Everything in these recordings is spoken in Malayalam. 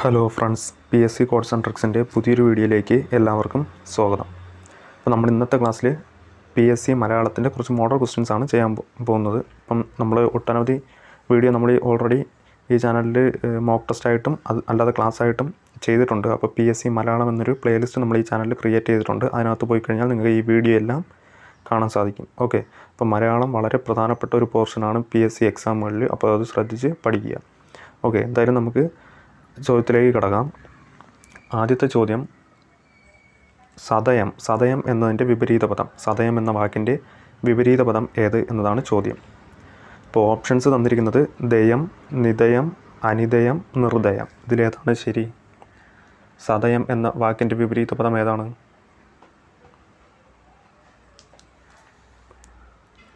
hello friends P S C codes and ട്രിക്സിൻ്റെ പുതിയൊരു വീഡിയോയിലേക്ക് എല്ലാവർക്കും സ്വാഗതം അപ്പോൾ നമ്മൾ ഇന്നത്തെ ക്ലാസ്സിൽ പി എസ് സി മലയാളത്തിൻ്റെ കുറച്ച് മോഡൽ ക്വസ്റ്റ്യൻസ് ആണ് ചെയ്യാൻ പോകുന്നത് അപ്പം നമ്മൾ ഒട്ടനവധി വീഡിയോ നമ്മൾ ഓൾറെഡി ഈ ചാനലിൽ മോക്ക് ടെസ്റ്റ് ആയിട്ടും അത് അല്ലാതെ ക്ലാസ് ആയിട്ടും ചെയ്തിട്ടുണ്ട് അപ്പോൾ പി എസ് സി മലയാളം എന്നൊരു പ്ലേലിസ്റ്റ് നമ്മൾ ഈ ചാനലിൽ ക്രിയേറ്റ് ചെയ്തിട്ടുണ്ട് അതിനകത്ത് പോയി കഴിഞ്ഞാൽ നിങ്ങൾക്ക് ഈ വീഡിയോ എല്ലാം കാണാൻ സാധിക്കും ഓക്കെ അപ്പോൾ മലയാളം വളരെ പ്രധാനപ്പെട്ട ഒരു പോർഷനാണ് പി എസ് സി എക്സാമുകളിൽ അപ്പോൾ അത് ശ്രദ്ധിച്ച് പഠിക്കുക ഓക്കെ എന്തായാലും നമുക്ക് ചോദ്യത്തിലേക്ക് കിടക്കാം ആദ്യത്തെ ചോദ്യം സതയം സതയം എന്നതിൻ്റെ വിപരീത പദം സതയം എന്ന വാക്കിൻ്റെ വിപരീത പദം ഏത് എന്നതാണ് ചോദ്യം അപ്പോൾ ഓപ്ഷൻസ് തന്നിരിക്കുന്നത് ദയം നിതയം അനിതയം നിർദയം ഇതിലേതാണ് ശരി സതയം എന്ന വാക്കിൻ്റെ വിപരീത പദം ഏതാണ്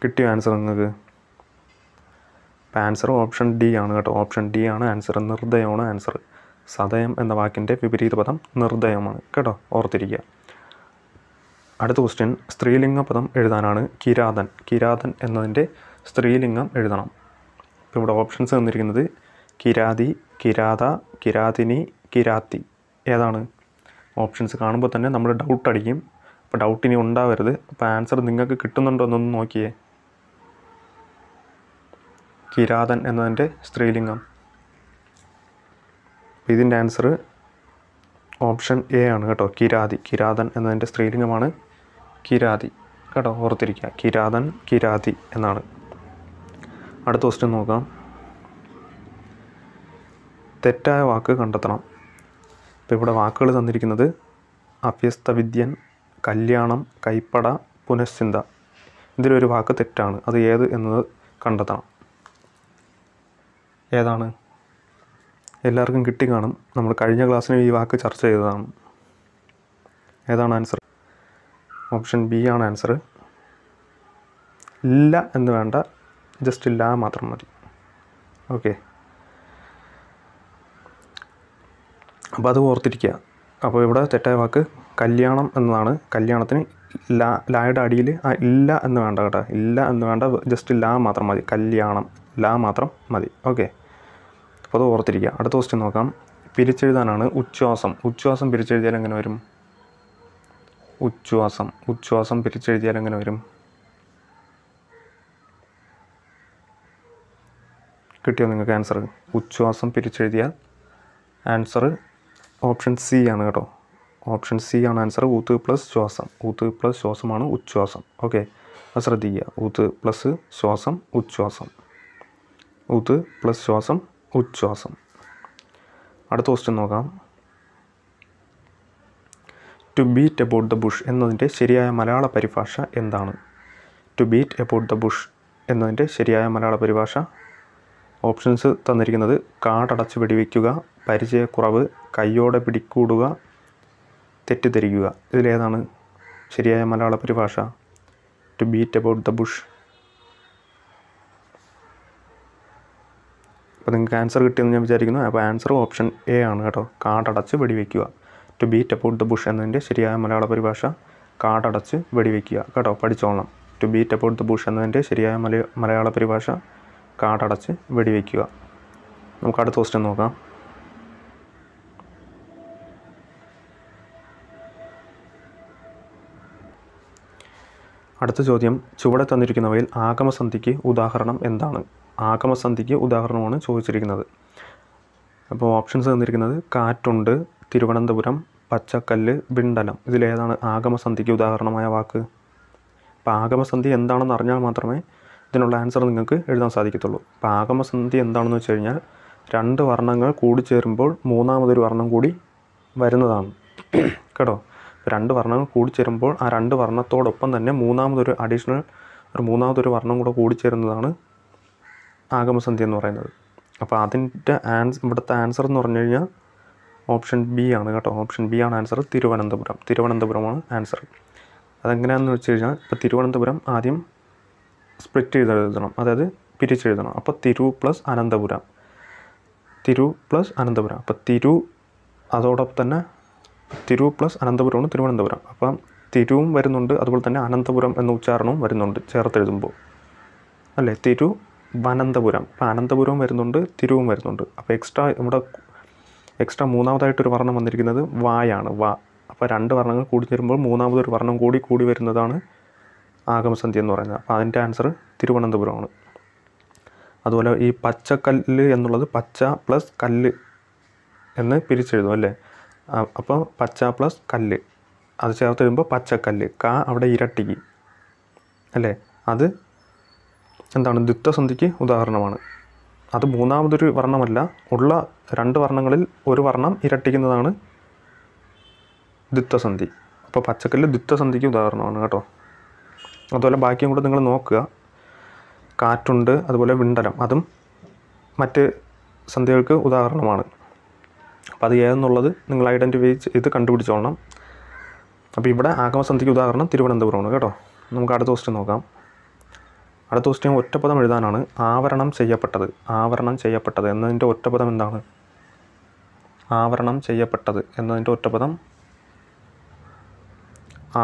കിട്ടിയ ആൻസർ നിങ്ങൾക്ക് ആൻസർ ഓപ്ഷൻ ഡി ആണ് കേട്ടോ ഓപ്ഷൻ ഡി ആണ് ആൻസർ നിർദ്ദയമാണ് ആൻസർ സദയം എന്ന വാക്കിൻ്റെ വിപരീത പദം നിർദ്ദയമാണ് കേട്ടോ ഓർത്തിരിക്കുക അടുത്ത ക്വസ്റ്റ്യൻ സ്ത്രീലിംഗ പദം എഴുതാനാണ് കിരാതൻ കിരാതൻ എന്നതിൻ്റെ സ്ത്രീലിംഗം എഴുതണം ഇപ്പോൾ ഇവിടെ ഓപ്ഷൻസ് തന്നിരിക്കുന്നത് കിരാതി കിരാത കിരാതിനി കിരാത്തി ഏതാണ് ഓപ്ഷൻസ് കാണുമ്പോൾ തന്നെ നമ്മൾ ഡൗട്ട് അടിക്കും അപ്പോൾ ഡൗട്ട് ഇനി ഉണ്ടാവരുത് അപ്പോൾ ആൻസർ നിങ്ങൾക്ക് കിട്ടുന്നുണ്ടോ എന്നൊന്ന് നോക്കിയേ കിരാതൻ എന്നതിൻ്റെ സ്ത്രീലിംഗം അപ്പോൾ ഇതിൻ്റെ ആൻസർ ഓപ്ഷൻ എ ആണ് കേട്ടോ കിരാതി കിരാതൻ എന്നതിൻ്റെ സ്ത്രീലിംഗമാണ് കിരാതി കേട്ടോ ഓർത്തിരിക്കുക കിരാതൻ കിരാതി എന്നാണ് അടുത്ത ക്വസ്റ്റ്യൻ നോക്കാം തെറ്റായ വാക്ക് കണ്ടെത്തണം അപ്പോൾ ഇവിടെ വാക്കുകൾ തന്നിരിക്കുന്നത് അഭ്യസ്ത വിദ്യൻ കല്യാണം കൈപ്പട പുനഃശ്ചിന്ത ഇതിലൊരു വാക്ക് തെറ്റാണ് അത് ഏത് എന്നത് കണ്ടെത്തണം ഏതാണ് എല്ലാവർക്കും കിട്ടി കാണും നമ്മൾ കഴിഞ്ഞ ക്ലാസ്സിനും ഈ വാക്ക് ചർച്ച ചെയ്തതാണ് ഏതാണ് ആൻസർ ഓപ്ഷൻ ബി ആണ് ആൻസർ ഇല്ല എന്ന് വേണ്ട ജസ്റ്റ് ഇല്ല മാത്രം മതി ഓക്കെ അപ്പോൾ അത് ഓർത്തിരിക്കുക അപ്പോൾ ഇവിടെ തെറ്റായ വാക്ക് കല്യാണം എന്നതാണ് കല്യാണത്തിന് ലാ ലായുടെ അടിയിൽ ആ ഇല്ല എന്ന് വേണ്ട കേട്ടോ ഇല്ല എന്ന് വേണ്ട ജസ്റ്റ് ലാ മാത്രം മതി കല്യാണം ലാ മാത്രം മതി ഓക്കെ അപ്പോൾ അത് ഓർത്തിരിക്കുക അടുത്ത ക്വസ്റ്റ്യൻ നോക്കാം പിരിച്ചെഴുതാനാണ് ഉച്ഛ്വാസം ഉച്ഛ്വാസം പിരിച്ചെഴുതിയാൽ എങ്ങനെ വരും ഉച്ഛ്വാസം ഉച്ഛ്വാസം പിരിച്ചെഴുതിയാൽ എങ്ങനെ വരും കിട്ടിയോ നിങ്ങൾക്ക് ആൻസർ ഉച്ഛ്വാസം പിരിച്ചെഴുതിയാൽ ആൻസർ ഓപ്ഷൻ സി ആണ് കേട്ടോ ഓപ്ഷൻ സി ആണ് ആൻസർ ഊത്ത് പ്ലസ് ശ്വാസം ഊത്ത് പ്ലസ് ശ്വാസമാണ് ഉച്ഛ്വാസം ഓക്കെ അത് ശ്രദ്ധിക്കുക ഊത്ത് പ്ലസ് ശ്വാസം ഉച്ഛ്വാസം ഊത്ത് പ്ലസ് ശ്വാസം ഉച്ഛ്വാസം അടുത്ത ക്വസ്റ്റ്യൻ നോക്കാം to beat about the bush എന്നതിൻ്റെ ശരിയായ മലയാള പരിഭാഷ എന്താണ് to beat about the bush എന്നതിൻ്റെ ശരിയായ മലയാള പരിഭാഷ ഓപ്ഷൻസ് തന്നിരിക്കുന്നത് കാടടച്ച് വെടിവെക്കുക പരിചയക്കുറവ് കയ്യോടെ പിടികൂടുക തെറ്റിദ്ധരിക്കുക ഇതിലേതാണ് ശരിയായ മലയാള പരിഭാഷ to beat about the bush അപ്പോൾ നിങ്ങൾക്ക് ആൻസർ കിട്ടിയെന്ന് ഞാൻ വിചാരിക്കുന്നു അപ്പോൾ ആൻസർ ഓപ്ഷൻ എ ആണ് കേട്ടോ കാടടച്ച് വെടിവെക്കുക to beat up the bush എന്നതിൻ്റെ ശരിയായ മലയാള പരിഭാഷ കാടടച്ച് വെടിവെക്കുക കേട്ടോ പഠിച്ചോളണം to beat up the bush എന്നതിൻ്റെ ശരിയായ മല മലയാള പരിഭാഷ കാടടച്ച് വെടിവെക്കുക നമുക്ക് അടുത്ത ക്വസ്റ്റ്യൻ നോക്കാം അടുത്ത ചോദ്യം ചുവടെ തന്നിരിക്കുന്നവയിൽ ആഗമസന്ധിക്ക് ഉദാഹരണം എന്താണ് ആഗമസന്ധിക്ക് ഉദാഹരണമാണ് ചോദിച്ചിരിക്കുന്നത് അപ്പോൾ ഓപ്ഷൻസ് തന്നിരിക്കുന്നത് കാറ്റുണ്ട് തിരുവനന്തപുരം പച്ചക്കല്ല് ബിണ്ടനം ഇതിലേതാണ് ആഗമസന്ധിക്ക് ഉദാഹരണമായ വാക്ക് അപ്പോൾ ആഗമസന്ധി എന്താണെന്ന് അറിഞ്ഞാൽ മാത്രമേ ഇതിനുള്ള ആൻസർ നിങ്ങൾക്ക് എഴുതാൻ സാധിക്കത്തുള്ളൂ അപ്പോൾ ആഗമസന്ധി എന്താണെന്ന് വെച്ച് കഴിഞ്ഞാൽ രണ്ട് വർണ്ണങ്ങൾ കൂടിച്ചേരുമ്പോൾ മൂന്നാമതൊരു വർണ്ണം കൂടി വരുന്നതാണ് കേട്ടോ രണ്ട് വർണ്ണങ്ങൾ കൂടിച്ചേരുമ്പോൾ ആ രണ്ട് വർണ്ണത്തോടൊപ്പം തന്നെ മൂന്നാമതൊരു അഡീഷണൽ ഒരു മൂന്നാമതൊരു വർണ്ണം കൂടെ കൂടിച്ചേരുന്നതാണ് ആഗമസന്ധി എന്ന് പറയുന്നത് അപ്പോൾ അതിൻ്റെ ആൻസ് ഇവിടുത്തെ ആൻസർ എന്ന് പറഞ്ഞു കഴിഞ്ഞാൽ ഓപ്ഷൻ ബി ആണ് കേട്ടോ ഓപ്ഷൻ ബി ആണ് ആൻസർ തിരുവനന്തപുരം തിരുവനന്തപുരമാണ് ആൻസർ അതെങ്ങനെയാണെന്ന് വെച്ച് കഴിഞ്ഞാൽ ഇപ്പോൾ തിരുവനന്തപുരം ആദ്യം സ്പ്ലിറ്റ് ചെയ്ത് എഴുതണം അതായത് പിരിച്ചെഴുതണം അപ്പോൾ തിരു പ്ലസ് അനന്തപുരം തിരു പ്ലസ് അനന്തപുരം അപ്പോൾ തിരു അതോടൊപ്പം തന്നെ തിരു പ്ലസ് അനന്തപുരമാണ് തിരുവനന്തപുരം അപ്പം തിരുവും വരുന്നുണ്ട് അതുപോലെ തന്നെ അനന്തപുരം എന്ന ഉച്ചാരണവും വരുന്നുണ്ട് ചേർത്തെഴുതുമ്പോൾ അല്ലേ തിരു വനന്തപുരം അപ്പോൾ അനന്തപുരവും വരുന്നുണ്ട് തിരുവും വരുന്നുണ്ട് അപ്പോൾ എക്സ്ട്രാ നമ്മുടെ എക്സ്ട്രാ മൂന്നാമതായിട്ടൊരു വർണ്ണം വന്നിരിക്കുന്നത് വായാണ് വാ അപ്പോൾ രണ്ട് വർണ്ണങ്ങൾ കൂടി തരുമ്പോൾ മൂന്നാമതൊരു വർണ്ണം കൂടി കൂടി വരുന്നതാണ് ആഗമസന്ധി എന്ന് പറയുന്നത് അപ്പോൾ അതിൻ്റെ ആൻസർ തിരുവനന്തപുരമാണ് അതുപോലെ ഈ പച്ചക്കല്ല് എന്നുള്ളത് പച്ച പ്ലസ് കല്ല് എന്ന് പിരിച്ചെഴുതും അല്ലേ അപ്പോൾ പച്ച പ്ലസ് കല്ല് അത് ചേർത്ത് വരുമ്പോൾ പച്ചക്കല്ല് ക അവിടെ ഇരട്ടിക്ക് അല്ലേ അത് എന്താണ് ദ്വിത്വസന്ധിക്ക് ഉദാഹരണമാണ് അത് മൂന്നാമതൊരു വർണ്ണമല്ല ഉള്ള രണ്ട് വർണ്ണങ്ങളിൽ ഒരു വർണ്ണം ഇരട്ടിക്കുന്നതാണ് ദ്വിത്വസന്ധി അപ്പോൾ പച്ചക്കല്ല് ദ്വിത്വസന്ധിക്ക് ഉദാഹരണമാണ് കേട്ടോ അതുപോലെ ബാക്കിയും കൂടെ നിങ്ങൾ നോക്കുക കാറ്റുണ്ട് അതുപോലെ വിണ്ടലം അതും മറ്റ് സന്ധികൾക്ക് ഉദാഹരണമാണ് അപ്പോൾ അത് ഏതെന്നുള്ളത് നിങ്ങൾ ഐഡൻറ്റിഫൈ ചെയ്ത് കണ്ടുപിടിച്ചോളണം അപ്പോൾ ഇവിടെ ആഗമസന്ധിക്ക് ഉദാഹരണം തിരുവനന്തപുരമാണ് കേട്ടോ നമുക്ക് അടുത്ത ക്വസ്റ്റ്യൻ നോക്കാം അടുത്ത ക്വസ്റ്റ്യൻ ഒറ്റപ്പദം എഴുതാനാണ് ആവരണം ചെയ്യപ്പെട്ടത് ആവരണം ചെയ്യപ്പെട്ടത് എന്നതിൻ്റെ ഒറ്റപ്പദം എന്താണ് ആവരണം ചെയ്യപ്പെട്ടത് എന്നതിൻ്റെ ഒറ്റപ്പദം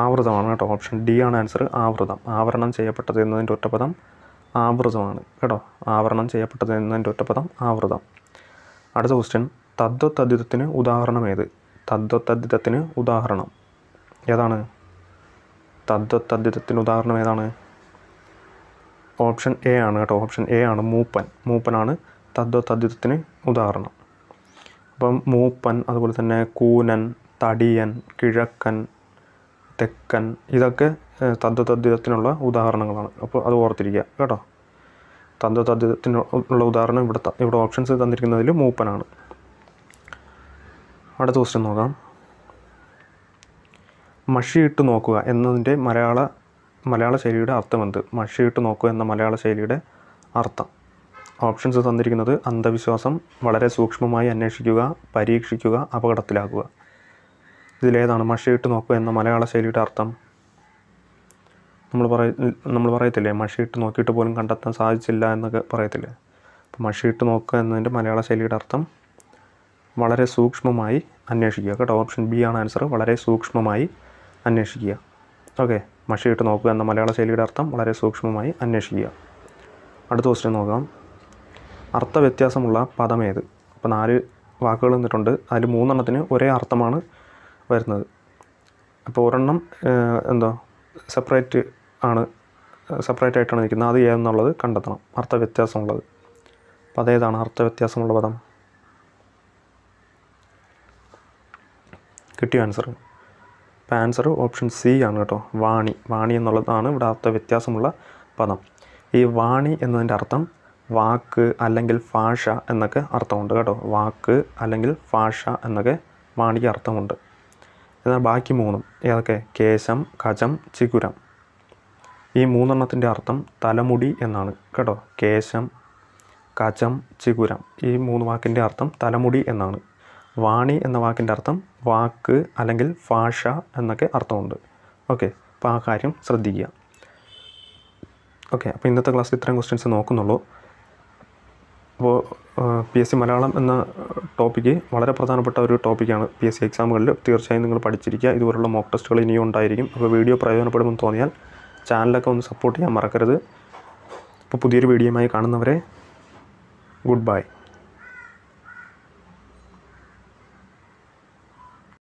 ആവൃതമാണ് കേട്ടോ ഓപ്ഷൻ ഡി ആണ് ആൻസർ ആവൃതം ആവരണം ചെയ്യപ്പെട്ടത് എന്നതിൻ്റെ ഒറ്റപ്പദം ആവൃതമാണ് കേട്ടോ ആവരണം ചെയ്യപ്പെട്ടത് എന്നതിൻ്റെ ഒറ്റപ്പദം ആവൃതം അടുത്ത ക്വസ്റ്റ്യൻ തദ്വത്തദ്ധിതത്തിന് ഉദാഹരണം ഏത് തദ്വത്തദ്ധിതത്തിന് ഉദാഹരണം ഏതാണ് തദ്വത്തദ്ധിതത്തിന് ഉദാഹരണം ഏതാണ് ഓപ്ഷൻ എ ആണ് കേട്ടോ ഓപ്ഷൻ എ ആണ് മൂപ്പൻ മൂപ്പനാണ് തദ്വ തദ്വത്തിന് ഉദാഹരണം അപ്പം മൂപ്പൻ അതുപോലെ തന്നെ കൂനൻ തടിയൻ കിഴക്കൻ തെക്കൻ ഇതൊക്കെ തദ്വത്തിനുള്ള ഉദാഹരണങ്ങളാണ് അപ്പോൾ അത് ഓർത്തിരിക്കുക കേട്ടോ തദ്വത്തിനുള്ള ഉദാഹരണം ഇവിടെ ഇവിടെ ഓപ്ഷൻസ് തന്നിരിക്കുന്നതിൽ മൂപ്പനാണ് അടുത്ത ക്വസ്റ്റ്യൻ നോക്കാം മഷിയിട്ട് നോക്കുക എന്നതിൻ്റെ മലയാള മലയാള ശൈലിയുടെ എന്ത് മഷിയിട്ട് നോക്കുക എന്ന മലയാള ശൈലിയുടെ അർത്ഥം ഓപ്ഷൻസ് തന്നിരിക്കുന്നത് അന്ധവിശ്വാസം വളരെ സൂക്ഷ്മമായി അന്വേഷിക്കുക പരീക്ഷിക്കുക അപകടത്തിലാക്കുക ഇതിലേതാണ് മഷിയിട്ട് നോക്കുക എന്ന മലയാള ശൈലിയുടെ അർത്ഥം നമ്മൾ പറയ നമ്മൾ പറയത്തില്ലേ മഷിയിട്ട് നോക്കിയിട്ട് പോലും കണ്ടെത്താൻ സാധിച്ചില്ല എന്നൊക്കെ പറയത്തില്ലേ അപ്പോൾ മഷിയിട്ട് നോക്കുക എന്നതിൻ്റെ മലയാള ശൈലിയുടെ അർത്ഥം വളരെ സൂക്ഷ്മമായി അന്വേഷിക്കുക കേട്ടോ ഓപ്ഷൻ ബി ആണ് ആൻസർ വളരെ സൂക്ഷ്മമായി അന്വേഷിക്കുക ഓക്കെ മഷിയിട്ട് നോക്കുക എന്ന മലയാള ശൈലിയുടെ അർത്ഥം വളരെ സൂക്ഷ്മമായി അന്വേഷിക്കുക അടുത്ത ക്വസ്റ്റ്യൻ നോക്കാം അർത്ഥവ്യത്യാസമുള്ള പദമേത് അപ്പോൾ നാല് വാക്കുകൾ നിന്നിട്ടുണ്ട് അതിൽ മൂന്നെണ്ണത്തിന് ഒരേ അർത്ഥമാണ് വരുന്നത് അപ്പോൾ ഒരെണ്ണം എന്തോ സെപ്പറേറ്റ് ആണ് സെപ്പറേറ്റ് ആയിട്ടാണ് നിൽക്കുന്നത് അത് ഏതെന്നുള്ളത് കണ്ടെത്തണം അർത്ഥവ്യത്യാസമുള്ളത് അപ്പോൾ അതേതാണ് അർത്ഥവ്യത്യാസമുള്ള പദം കിട്ടിയ ആൻസർ അപ്പോൾ ആൻസർ ഓപ്ഷൻ സി ആണ് കേട്ടോ വാണി വാണി എന്നുള്ളതാണ് ഇവിടെ അർത്ഥ വ്യത്യാസമുള്ള പദം ഈ വാണി എന്നതിൻ്റെ അർത്ഥം വാക്ക് അല്ലെങ്കിൽ ഭാഷ എന്നൊക്കെ അർത്ഥമുണ്ട് കേട്ടോ വാക്ക് അല്ലെങ്കിൽ ഭാഷ എന്നൊക്കെ വാണിക്ക് അർത്ഥമുണ്ട് എന്നാൽ ബാക്കി മൂന്നും ഏതൊക്കെ കേശം കജം ചിഗുരം ഈ മൂന്നെണ്ണത്തിൻ്റെ അർത്ഥം തലമുടി എന്നാണ് കേട്ടോ കേശം കജം ചിഗുരം ഈ മൂന്ന് വാക്കിൻ്റെ അർത്ഥം തലമുടി എന്നാണ് വാണി എന്ന വാക്കിൻ്റെ അർത്ഥം വാക്ക് അല്ലെങ്കിൽ ഭാഷ എന്നൊക്കെ അർത്ഥമുണ്ട് ഓക്കെ അപ്പോൾ ആ കാര്യം ശ്രദ്ധിക്കുക ഓക്കെ അപ്പോൾ ഇന്നത്തെ ക്ലാസ്സിൽ ഇത്രയും ക്വസ്റ്റ്യൻസ് നോക്കുന്നുള്ളൂ അപ്പോൾ പി എസ് സി മലയാളം എന്ന ടോപ്പിക്ക് വളരെ പ്രധാനപ്പെട്ട ഒരു ടോപ്പിക്കാണ് പി എസ് സി എക്സാമുകളിൽ തീർച്ചയായും നിങ്ങൾ പഠിച്ചിരിക്കുക ഇതുപോലുള്ള മോക്ക് ടെസ്റ്റുകൾ ഇനിയും ഉണ്ടായിരിക്കും അപ്പോൾ വീഡിയോ പ്രയോജനപ്പെടുമെന്ന് തോന്നിയാൽ ചാനലൊക്കെ ഒന്ന് സപ്പോർട്ട് ചെയ്യാൻ മറക്കരുത് അപ്പോൾ പുതിയൊരു വീഡിയോയുമായി കാണുന്നവരെ ഗുഡ് ബൈ